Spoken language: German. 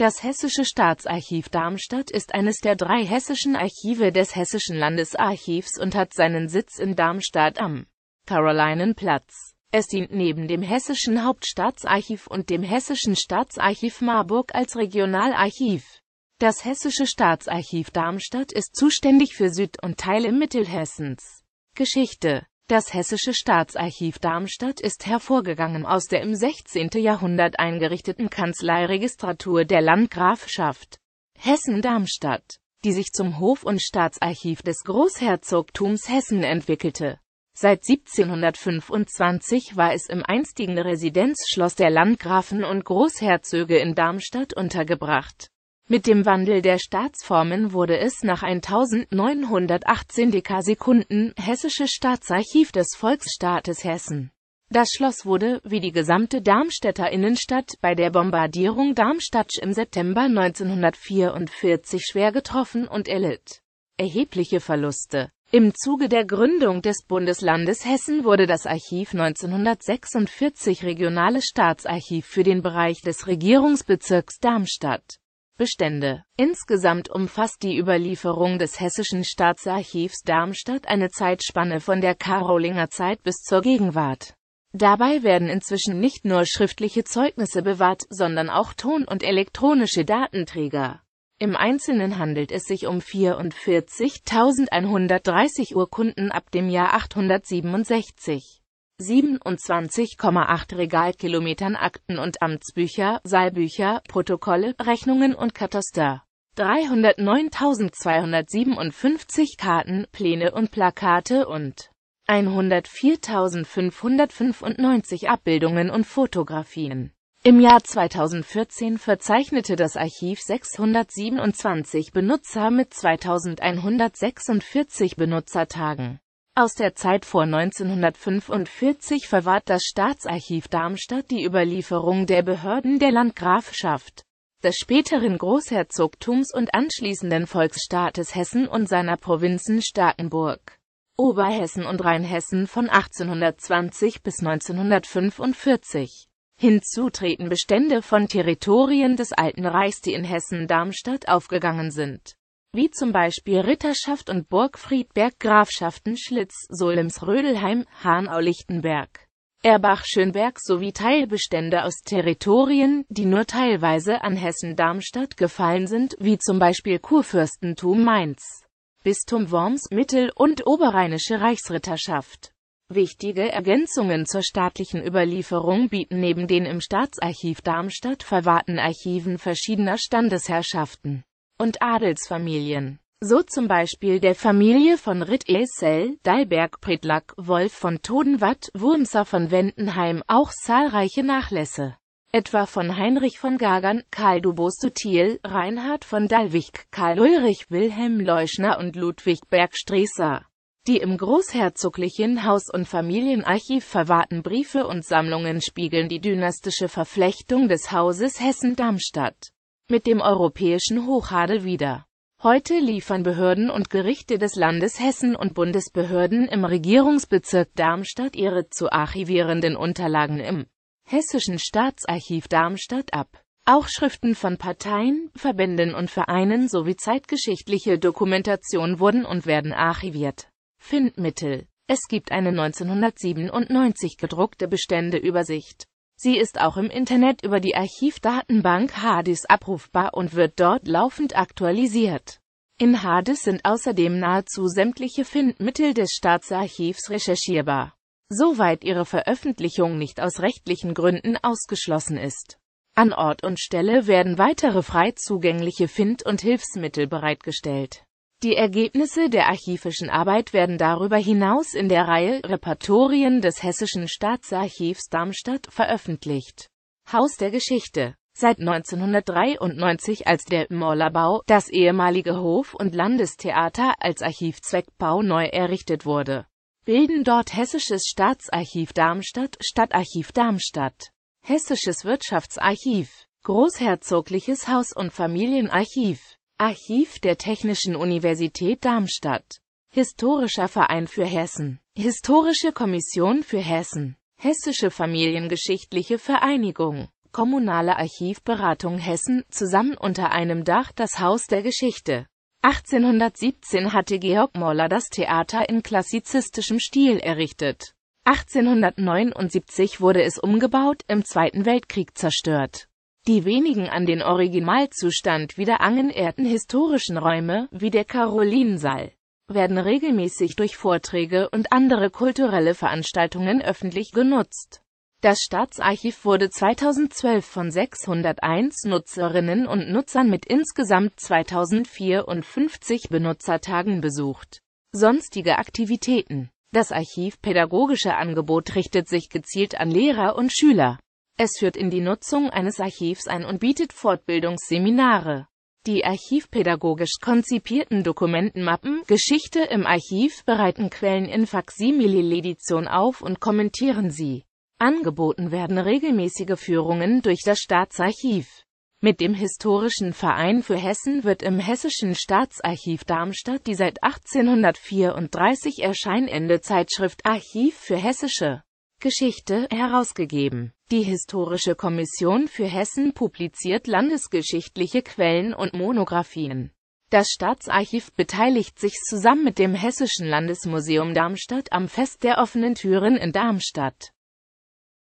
Das Hessische Staatsarchiv Darmstadt ist eines der drei hessischen Archive des Hessischen Landesarchivs und hat seinen Sitz in Darmstadt am Carolinenplatz. Es dient neben dem Hessischen Hauptstaatsarchiv und dem Hessischen Staatsarchiv Marburg als Regionalarchiv. Das Hessische Staatsarchiv Darmstadt ist zuständig für Süd- und Teile Mittelhessens. Geschichte das Hessische Staatsarchiv Darmstadt ist hervorgegangen aus der im 16. Jahrhundert eingerichteten Kanzleiregistratur der Landgrafschaft Hessen-Darmstadt, die sich zum Hof- und Staatsarchiv des Großherzogtums Hessen entwickelte. Seit 1725 war es im einstigen Residenzschloss der Landgrafen und Großherzöge in Darmstadt untergebracht mit dem Wandel der Staatsformen wurde es nach 1918 Dekasekunden Hessisches Staatsarchiv des Volksstaates Hessen. Das Schloss wurde, wie die gesamte Darmstädter Innenstadt, bei der Bombardierung Darmstadt im September 1944 schwer getroffen und erlitt erhebliche Verluste. Im Zuge der Gründung des Bundeslandes Hessen wurde das Archiv 1946 Regionales Staatsarchiv für den Bereich des Regierungsbezirks Darmstadt. Bestände. Insgesamt umfasst die Überlieferung des Hessischen Staatsarchivs Darmstadt eine Zeitspanne von der Karolinger Zeit bis zur Gegenwart. Dabei werden inzwischen nicht nur schriftliche Zeugnisse bewahrt, sondern auch Ton- und elektronische Datenträger. Im Einzelnen handelt es sich um 44.130 Urkunden ab dem Jahr 867. 27,8 Regalkilometern Akten und Amtsbücher, Saalbücher, Protokolle, Rechnungen und Kataster. 309.257 Karten, Pläne und Plakate und 104.595 Abbildungen und Fotografien. Im Jahr 2014 verzeichnete das Archiv 627 Benutzer mit 2146 Benutzertagen. Aus der Zeit vor 1945 verwahrt das Staatsarchiv Darmstadt die Überlieferung der Behörden der Landgrafschaft, des späteren Großherzogtums und anschließenden Volksstaates Hessen und seiner Provinzen Starkenburg, Oberhessen und Rheinhessen von 1820 bis 1945. Hinzu treten Bestände von Territorien des Alten Reichs, die in Hessen-Darmstadt aufgegangen sind wie zum Beispiel Ritterschaft und Burgfriedberg, Grafschaften Schlitz, Solms, Rödelheim, Hanau-Lichtenberg, Erbach-Schönberg sowie Teilbestände aus Territorien, die nur teilweise an Hessen-Darmstadt gefallen sind, wie zum Beispiel Kurfürstentum Mainz, Bistum Worms, Mittel- und Oberrheinische Reichsritterschaft. Wichtige Ergänzungen zur staatlichen Überlieferung bieten neben den im Staatsarchiv Darmstadt verwahrten Archiven verschiedener Standesherrschaften und Adelsfamilien. So zum Beispiel der Familie von Ritt-Esel, Dalberg Predlack, Wolf von Todenwatt, Wurmser von Wendenheim auch zahlreiche Nachlässe. Etwa von Heinrich von Gagern, Karl Dubos zu Thiel, Reinhard von Dalwig, Karl Ulrich, Wilhelm Leuschner und Ludwig Bergstreßer. Die im großherzoglichen Haus- und Familienarchiv verwahrten Briefe und Sammlungen spiegeln die dynastische Verflechtung des Hauses Hessen-Darmstadt mit dem europäischen Hochadel wieder. Heute liefern Behörden und Gerichte des Landes Hessen und Bundesbehörden im Regierungsbezirk Darmstadt ihre zu archivierenden Unterlagen im Hessischen Staatsarchiv Darmstadt ab. Auch Schriften von Parteien, Verbänden und Vereinen sowie zeitgeschichtliche Dokumentation wurden und werden archiviert. Findmittel Es gibt eine 1997 gedruckte Beständeübersicht Sie ist auch im Internet über die Archivdatenbank Hadis abrufbar und wird dort laufend aktualisiert. In Hadis sind außerdem nahezu sämtliche Findmittel des Staatsarchivs recherchierbar, soweit ihre Veröffentlichung nicht aus rechtlichen Gründen ausgeschlossen ist. An Ort und Stelle werden weitere frei zugängliche Find- und Hilfsmittel bereitgestellt. Die Ergebnisse der archivischen Arbeit werden darüber hinaus in der Reihe Repertorien des Hessischen Staatsarchivs Darmstadt veröffentlicht. Haus der Geschichte Seit 1993, als der Mollerbau, das ehemalige Hof- und Landestheater, als Archivzweckbau neu errichtet wurde, bilden dort Hessisches Staatsarchiv Darmstadt, Stadtarchiv Darmstadt, Hessisches Wirtschaftsarchiv, Großherzogliches Haus- und Familienarchiv, Archiv der Technischen Universität Darmstadt. Historischer Verein für Hessen. Historische Kommission für Hessen. Hessische Familiengeschichtliche Vereinigung. Kommunale Archivberatung Hessen, zusammen unter einem Dach das Haus der Geschichte. 1817 hatte Georg Moller das Theater in klassizistischem Stil errichtet. 1879 wurde es umgebaut, im Zweiten Weltkrieg zerstört. Die wenigen an den Originalzustand wieder wiederangeehrten historischen Räume, wie der Karolinensaal, werden regelmäßig durch Vorträge und andere kulturelle Veranstaltungen öffentlich genutzt. Das Staatsarchiv wurde 2012 von 601 Nutzerinnen und Nutzern mit insgesamt 2054 Benutzertagen besucht. Sonstige Aktivitäten Das Archiv pädagogische Angebot richtet sich gezielt an Lehrer und Schüler. Es führt in die Nutzung eines Archivs ein und bietet Fortbildungsseminare. Die archivpädagogisch konzipierten Dokumentenmappen Geschichte im Archiv bereiten Quellen in faksimile edition auf und kommentieren sie. Angeboten werden regelmäßige Führungen durch das Staatsarchiv. Mit dem Historischen Verein für Hessen wird im Hessischen Staatsarchiv Darmstadt die seit 1834 erscheinende Zeitschrift Archiv für Hessische Geschichte herausgegeben. Die Historische Kommission für Hessen publiziert landesgeschichtliche Quellen und Monographien. Das Staatsarchiv beteiligt sich zusammen mit dem Hessischen Landesmuseum Darmstadt am Fest der offenen Türen in Darmstadt.